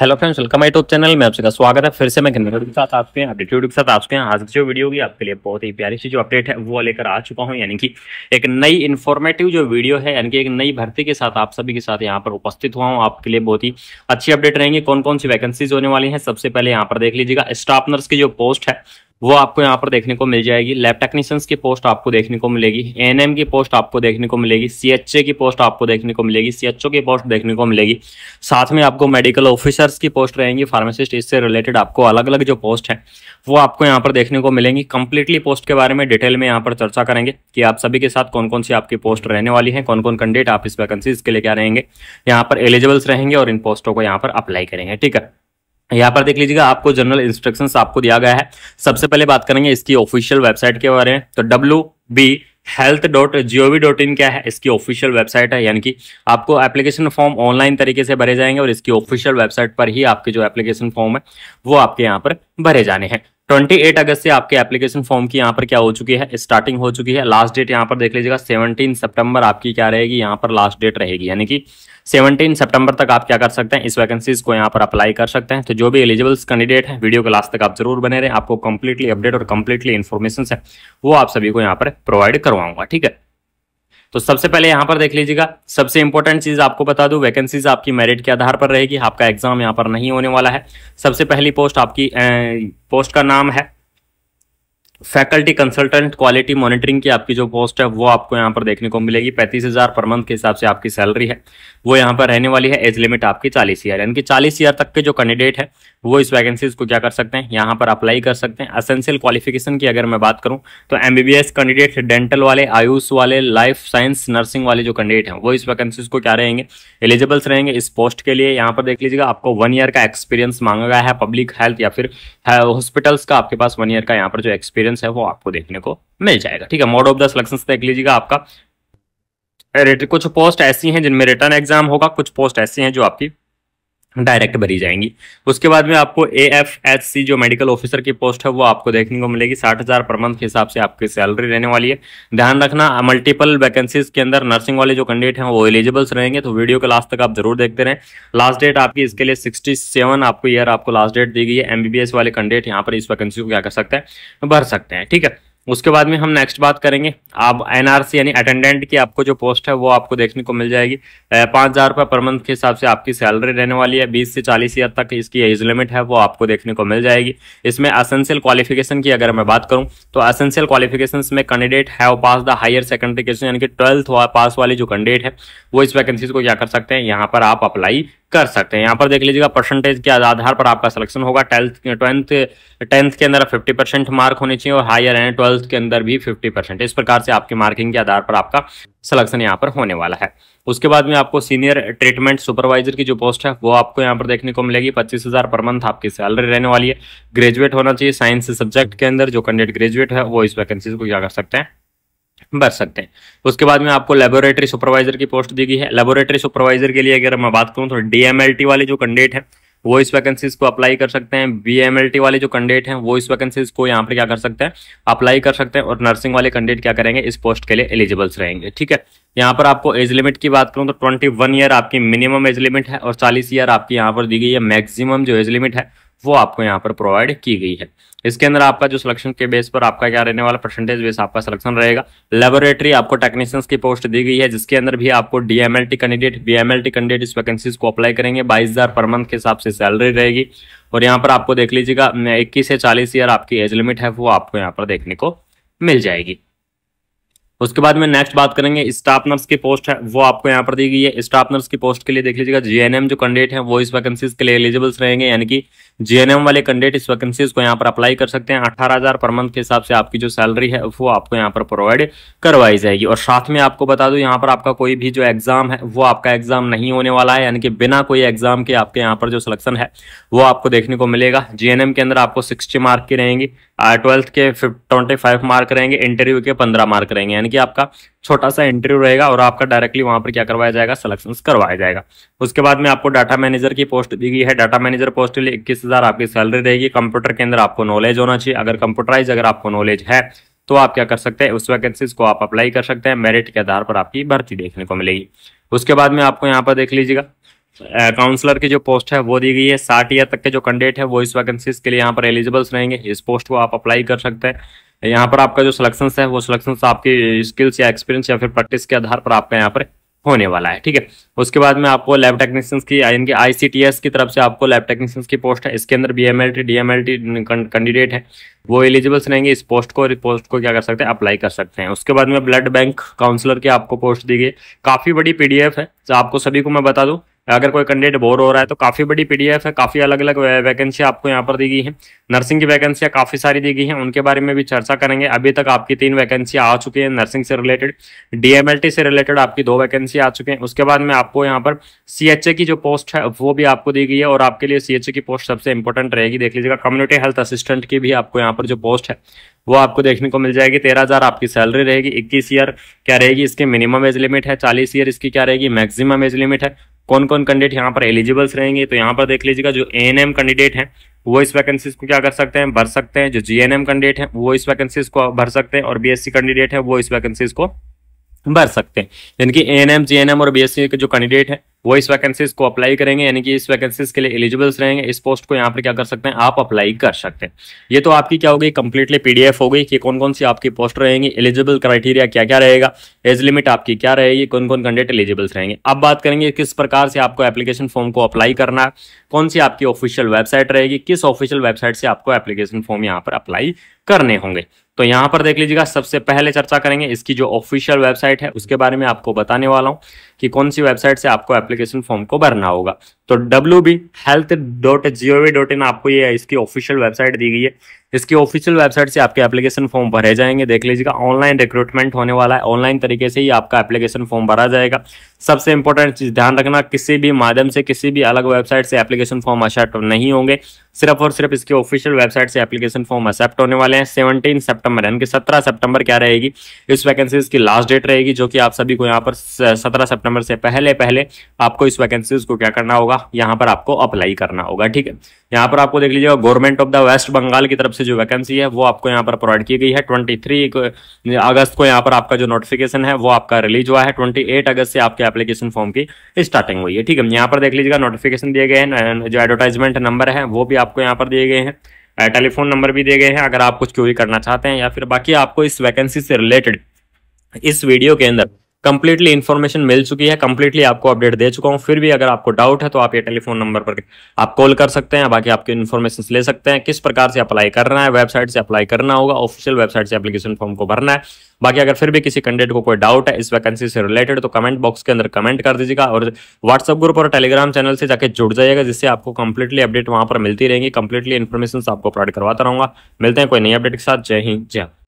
hello friends welcome I top channel में आपका स्वागत है फिर से मैं के साथ आपके अपडेट्यूड के साथ आपके हैं आज जो वीडियो की आपके लिए बहुत ही प्यारी सी जो अपडेट है वो लेकर आ चुका हूँ यानी कि एक नई इन्फॉर्मेटिव जो वीडियो है यानी कि एक नई भर्ती के साथ आप सभी के साथ यहाँ पर उपस्थित हुआ हूँ आपके लिए बहुत ही अच्छी अपडेट रहेंगी कौन कौन सी वैकेंसीज होने वाली है सबसे पहले यहाँ पर देख लीजिएगा स्टाफ नर्स की जो पोस्ट है वो आपको यहाँ पर देखने को मिल जाएगी लैब टेक्नीशियंस की पोस्ट आपको देखने को मिलेगी एएनएम की पोस्ट आपको देखने को मिलेगी सीएचए की पोस्ट आपको देखने को मिलेगी सीएचओ की पोस्ट देखने को मिलेगी साथ में आपको मेडिकल ऑफिसर्स की पोस्ट रहेंगी फार्मासिस्ट इससे रिलेटेड आपको अलग अलग जो पोस्ट है वो आपको यहाँ पर देखने को मिलेंगी कंप्लीटली पोस्ट के बारे में डिटेल में यहाँ पर चर्चा करेंगे कि आप सभी के साथ कौन कौन सी आपकी पोस्ट रहने वाली है कौन कौन कैंडिडेट आप इस वैकेंसी के लिए क्या रहेंगे यहाँ पर एलिजिबल्स रहेंगे और इन पोस्टों को यहाँ पर अप्लाई करेंगे ठीक है यहाँ पर देख लीजिएगा आपको जनरल इंस्ट्रक्शन आपको दिया गया है सबसे पहले बात करेंगे इसकी ऑफिशियल वेबसाइट के बारे में तो W B health dot G dot in क्या है इसकी ऑफिशियल वेबसाइट है यानी कि आपको एप्लीकेशन फॉर्म ऑनलाइन तरीके से भरे जाएंगे और इसकी ऑफिशियल वेबसाइट पर ही आपके जो एप्लीकेशन फॉर्म है वो आपके यहाँ पर भरे जाने हैं 28 अगस्त से आपके एप्लीकेशन फॉर्म की यहाँ पर क्या हो चुकी है स्टार्टिंग हो चुकी है लास्ट डेट यहाँ पर देख लीजिएगा 17 सितंबर आपकी क्या रहेगी यहाँ पर लास्ट डेट रहेगी यानी कि सेवनटीन सेप्टेम्बर तक आप क्या कर सकते हैं इस वैकेंसीज को यहाँ पर अप्लाई कर सकते हैं तो जो भी एलिजिबल्स कैंडिडेट है वीडियो के लास्ट तक आप जरूर बने रहें आपको कंप्लीटली अपडेट और कंप्लीटली इन्फॉर्मेशन है वो आप सभी को यहाँ पर प्रोवाइड करवाऊंगा ठीक है तो सबसे पहले यहाँ पर देख लीजिएगा सबसे इंपॉर्टेंट चीज आपको बता दू वैकेंसीज आपकी मेरिट के आधार पर रहेगी आपका एग्जाम यहाँ पर नहीं होने वाला है सबसे पहली पोस्ट आपकी ए, पोस्ट का नाम है फैकल्टी कंसल्टेंट क्वालिटी मॉनिटरिंग की आपकी जो पोस्ट है वो आपको यहाँ पर देखने को मिलेगी पैंतीस हज़ार पर मंथ के हिसाब से आपकी सैलरी है वो यहाँ पर रहने वाली है एज लिमिट आपकी चालीस ईयर यानी कि चालीस ईयर तक के जो कैंडिडेट है वो इस वैकेंसीज को क्या कर सकते हैं यहाँ पर अप्लाई कर सकते हैं असेंशियल क्वालिफिकेशन की अगर मैं बात करूँ तो एमबीबीएस कैंडिडेट डेंटल वाले आयुष वाले लाइफ साइंस नर्सिंग वाले जो कैंडिडेट हैं वो इस वैकेंसीज को क्या रहेंगे एलिजिबल्स रहेंगे इस पोस्ट के लिए यहाँ पर देख लीजिएगा आपको वन ईयर का एक्सपीरियंस मांगा गया है पब्लिक हेल्थ या फिर हॉस्पिटल्स का आपके पास वन ईयर का यहाँ पर जो एक्सपीरियंस है वो आपको देखने को मिल जाएगा ठीक है मोड ऑफ द सिलेक्शन देख लीजिएगा आपका कुछ पोस्ट ऐसी हैं जिनमें रिटर्न एग्जाम होगा कुछ पोस्ट ऐसी हैं जो आपकी डायरेक्ट भरी जाएंगी उसके बाद में आपको ए एफ एच सी जो मेडिकल ऑफिसर की पोस्ट है वो आपको देखने को मिलेगी साठ हज़ार पर मंथ के हिसाब से आपकी सैलरी रहने वाली है ध्यान रखना मल्टीपल वैकेंसीज के अंदर नर्सिंग वाले जो कैंडिडेट हैं वो एलिजिबल्स रहेंगे तो वीडियो के लास्ट तक आप जरूर देखते रहें लास्ट डेट आपकी इसके लिए सिक्सटी सेवन आपको ईयर आपको लास्ट डेट दी गई है एमबीबीएस वाले कैंडिडेट यहाँ पर इस वैकेंसी को क्या कर सकते हैं भर सकते हैं ठीक है उसके बाद में हम नेक्स्ट बात करेंगे आप एनआरसी यानी अटेंडेंट की आपको जो पोस्ट है वो आपको देखने को मिल जाएगी पाँच हज़ार रुपये पर मंथ के हिसाब से आपकी सैलरी रहने वाली है बीस से चालीस हज़ार तक इसकी एज लिमिट है वो आपको देखने को मिल जाएगी इसमें असेंशियल क्वालिफिकेशन की अगर मैं बात करूँ तो असेंशियल क्वालिफिकेशन में कैंडिडेट है pass the higher secondary question यानी कि ट्वेल्थ पास वाली जो कैंडिडेट है वो इस वैकेंसी को क्या कर सकते हैं यहाँ पर आप अप्लाई कर सकते हैं यहाँ पर देख लीजिएगा परसेंटेज के आधार पर आपका सिलेक्शन होगा टेल्थ ट्वेल्थ टेंथ के अंदर 50 परसेंट मार्क होने चाहिए और हायर एंड ट्वेल्थ के अंदर भी 50 परसेंट इस प्रकार से आपकी मार्किंग के आधार पर आपका सिलेक्शन यहाँ पर होने वाला है उसके बाद में आपको सीनियर ट्रीटमेंट सुपरवाइजर की जो पोस्ट है वो आपको यहाँ पर देखने को मिलेगी पच्चीस हज़ार पर मंथ आपकी सैलरी रहने वाली है ग्रेजुएट होना चाहिए साइंस सब्जेक्ट के अंदर जो कैंडिडेट ग्रेजुएट है वो इस वैकेंसी को क्या कर सकते हैं भर सकते हैं उसके बाद में आपको लेबोरेटरी सुपरवाइजर की पोस्ट दी गई है लेबोरेटरी सुपरवाइजर के लिए अगर मैं बात करूँ तो डीएमएलटी वाले जो कैंडिडेट है वो इस वैकेंसीज को अप्लाई कर सकते हैं बी वाले जो कैंडिडेट हैं वो इस वैकेंसीज को यहाँ पर क्या कर सकते हैं अप्लाई कर सकते हैं और नर्सिंग वाले कैंडिडेट क्या करेंगे इस पोस्ट के लिए एलिजिबल्स रहेंगे ठीक है यहाँ पर आपको एज लिमिट की बात करूँ तो ट्वेंटी ईयर आपकी मिनिमम एज लिमिट है और चालीस ईयर आपकी यहाँ पर दी गई है मैक्सिमम जो एज लिमिट है वो आपको यहाँ पर प्रोवाइड की गई है इसके अंदर आपका जो सिलेक्शन के बेस पर आपका क्या रहने वाला परसेंटेज बेस आपका सिलेक्शन रहेगा लेबोरेटरी आपको टेक्नीशियंस की पोस्ट दी गई है जिसके अंदर भी आपको डीएमएलटी कैंडिडेट बीएमएलटी कैंडिडेट इस वैकेंसीज को अप्लाई करेंगे बाईस हजार पर मंथ के हिसाब से सैलरी रहेगी और यहाँ पर आपको देख लीजिएगा इक्कीस से चालीस ईयर आपकी एज लिमिट है वो आपको यहाँ पर देखने को मिल जाएगी उसके बाद में नेक्स्ट बात करेंगे नर्स की पोस्ट है वो आपको यहाँ पर दी गई है नर्स की पोस्ट के लिए देख लीजिएगा जीएनएम जो कैंडिडेट हैं वो इस वैकेंसीज के लिए एलिजिबल्स रहेंगे यानी कि जीएनएम वाले कैंडिडेट इस वैकेंसीज को यहाँ पर अप्लाई कर सकते हैं अठारह हजार पर मंथ के हिसाब से आपकी जो सैलरी है वो आपको यहाँ पर प्रोवाइड करवाई जाएगी और साथ में आपको बता दू यहाँ पर आपका कोई भी जो एग्जाम है वो आपका एग्जाम नहीं होने वाला है यानी कि बिना कोई एग्जाम के आपके यहाँ पर जो सिलेक्शन है वो आपको देखने को मिलेगा जीएनएम के अंदर आपको सिक्सटी मार्क की रहेंगी ट्वेल्थ के ट्वेंटी फाइव मार्क रहेंगे इंटरव्यू के पंद्रह मार्क रहेंगे यानी कि आपका छोटा सा इंटरव्यू रहेगा और आपका डायरेक्टली वहां पर क्या करवाया जाएगा सिलेक्शन करवाया जाएगा उसके बाद में आपको डाटा मैनेजर की पोस्ट दी गई है डाटा मैनेजर पोस्ट के लिए इक्कीस हज़ार आपकी सैलरी रहेगी कंप्यूटर के अंदर आपको नॉलेज होना चाहिए अगर कंप्यूटराइज अगर आपको नॉलेज है तो आप क्या कर सकते हैं उस वैकेंसीज को आप अप्लाई कर सकते हैं मेरिट के आधार पर आपकी भर्ती देखने को मिलेगी उसके बाद में आपको यहाँ पर देख लीजिएगा काउंसलर की जो पोस्ट है वो दी गई है साठ ईयर तक के जो कैंडिडेट है वो इस वैकेंसीज के लिए यहाँ पर एलिजिबल्स रहेंगे इस पोस्ट को आप अप्लाई कर सकते हैं यहाँ पर आपका जो सिलेक्शन है वो सिलेक्शन आपकी स्किल्स या एक्सपीरियंस या फिर प्रैक्टिस के आधार पर आपका यहाँ पर होने वाला है ठीक है उसके बाद में आपको लैब टेक्नीशियंस की यानी कि आईसीटीएस की तरफ से आपको लैब टेक्नीशियंस की पोस्ट है इसके अंदर बीएमएलटी डीएमएलटी कैंडिडेट है वो एलिजिबल्स रहेंगे इस पोस्ट को और इस पोस्ट को क्या कर सकते हैं अप्लाई कर सकते हैं उसके बाद में ब्लड बैंक काउंसलर की आपको पोस्ट दी गई काफ़ी बड़ी पीडीएफ है तो आपको सभी को मैं बता दूँ अगर कोई कैंडिडेट बोर हो रहा है तो काफ़ी बड़ी पीडीएफ है काफ़ी अलग अलग वैकेंसी आपको यहाँ पर दी गई है नर्सिंग की वैकेंसियां काफ़ी सारी दी गई हैं उनके बारे में भी चर्चा करेंगे अभी तक आपकी तीन वैकेंसी आ चुकी है नर्सिंग से रिलेटेड डीएमएलटी से रिलेटेड आपकी दो वैकेंसी आ चुकी हैं उसके बाद में आपको यहाँ पर सी की जो पोस्ट है वो भी आपको दी गई है और आपके लिए सी की पोस्ट सबसे इंपॉर्टेंट रहेगी देख लीजिएगा कम्युनिटी हेल्थ असिस्टेंट की भी आपको यहाँ पर जो पोस्ट है वो आपको देखने को मिल जाएगी तेरह हजार आपकी सैलरी रहेगी इक्कीस ईयर क्या रहेगी इसकी मिनिमम एज लिमिट है चालीस ईयर इसकी क्या रहेगी मैक्सिमम एज लिमिट है कौन कौन कैंडिडेट यहाँ पर एलिजिबल्स रहेंगे तो यहाँ पर देख लीजिएगा जो ए कैंडिडेट हैं वो इस वैकेंसीज को क्या कर सकते हैं भर सकते हैं जो जी कैंडिडेट हैं वो इस वैकेंसीज को भर सकते हैं और बीएससी कैंडिडेट है वो इस वैकेंसीज को भर सकते हैं यानी कि A N M G N M और बी एस सी के जो कैंडिडेट है वो इस वैकेंसीज को अप्लाई करेंगे यानी कि इस वैकेंसीज के लिए एलिजिबल्स रहेंगे इस पोस्ट को यहाँ पर क्या कर सकते हैं आप अप्लाई कर सकते हैं ये तो आपकी क्या होगी कंप्लीटली पीडीएफ हो गई कि कौन कौन सी आपकी पोस्ट रहेंगी एलिजिबल क्राइटेरिया क्या क्या रहेगा एज लिमिट आपकी क्या रहेगी कौन कौन कैंडिडेट एलिजिबल्स रहेंगे अब बात करेंगे किस प्रकार से आपको एप्लीकेशन फॉर्म को अप्लाई करना कौन सी आपकी ऑफिशियल वेबसाइट रहेगी किस ऑफिशियल वेबसाइट से आपको एप्लीकेशन फॉर्म यहाँ पर अप्लाई करने होंगे तो यहाँ पर देख लीजिएगा सबसे पहले चर्चा करेंगे इसकी जो ऑफिशियल वेबसाइट है उसके बारे में आपको बताने वाला हूँ कि कौन सी वेबसाइट से आपको एप्लीकेशन फॉर्म को भरना होगा तो W B health dot GOV dot in आपको ये इसकी ऑफिशियल वेबसाइट दी गई है इसकी ऑफिशियल वेबसाइट से आपके एप्लीकेशन फॉर्म भरे जाएंगे देख लीजिएगा ऑनलाइन रिक्रूटमेंट होने वाला है ऑनलाइन तरीके से ही आपका एप्लीकेशन फॉर्म भरा जाएगा सबसे इंपॉर्टेंट चीज ध्यान रखना किसी भी माध्यम से किसी भी अलग वेबसाइट से एप्लीकेशन फॉर्म अशर्ट नहीं होंगे सिर्फ और सिर्फ इसके ऑफिशियल वेबसाइट से एप्लीकेशन फॉर्म एक्सेप्ट होने वाले हैं सेवनटीन सेप्टेम्बर यानी कि सत्रह सेप्टेम्बर क्या रहेगी इस वैकेंसीज की लास्ट डेट रहेगी जो कि आप सभी को यहाँ पर सत्रह सेप्टेम्बर से पहले पहले आपको इस वैकेंसीज को क्या करना होगा यहाँ पर आपको अप्लाई करना होगा ठीक है यहाँ पर आपको देख लीजिएगा government of the West Bengal की तरफ से जो वैकेंसी है वो आपको यहाँ पर प्रोवाइड की गई है ट्वेंटी थ्री अगस्त को यहाँ पर आपका जो नोटिफिकेशन है वो आपका रिलीज हुआ है ट्वेंटी एट अगस्त से आपके एप्लीकेशन फॉर्म की स्टार्टिंग हुई है ठीक है यहाँ पर देख लीजिएगा नोटिफिकेशन दिए गए हैं जो एडवर्टाइजमेंट नंबर है वो भी आपको यहाँ पर दिए गए हैं टेलीफोन नंबर भी दिए गए हैं अगर आप कुछ क्यूरी करना चाहते हैं या फिर बाकी आपको इस वैकेंसी से रिलेटेड इस वीडियो के अंदर कंप्लीटली इन्फॉर्मेशन मिल चुकी है कंप्लीटली आपको अपडेट दे चुका हूँ फिर भी अगर आपको डाउट है तो आप ये टेलीफोन नंबर पर आप कॉल कर सकते हैं बाकी आपके इन्फॉर्मेशन ले सकते हैं किस प्रकार से अप्लाई करना है वेबसाइट से अप्लाई करना होगा ऑफिशियल वेबसाइट से अपलीकेशन फॉर्म को भरना है बाकी अगर फिर भी किसी कैंडिडेट को कोई डाउट है इस वैकेंसी से रिलेटेड तो कमेंट बॉक्स के अंदर कमेंट कर दीजिएगा और व्हाट्सअप ग्रुप और टेलीग्राम चैनल से जाके जुड़ जाइएगा जिससे आपको कंप्लीटली अपडेट वहां पर मिलती रहेंगी कंप्लीटली इन्फॉर्मेशन आपको प्रोवाइड करवाता रहूंगा मिलते हैं कोई नई अपडेट के साथ जय हिंद जय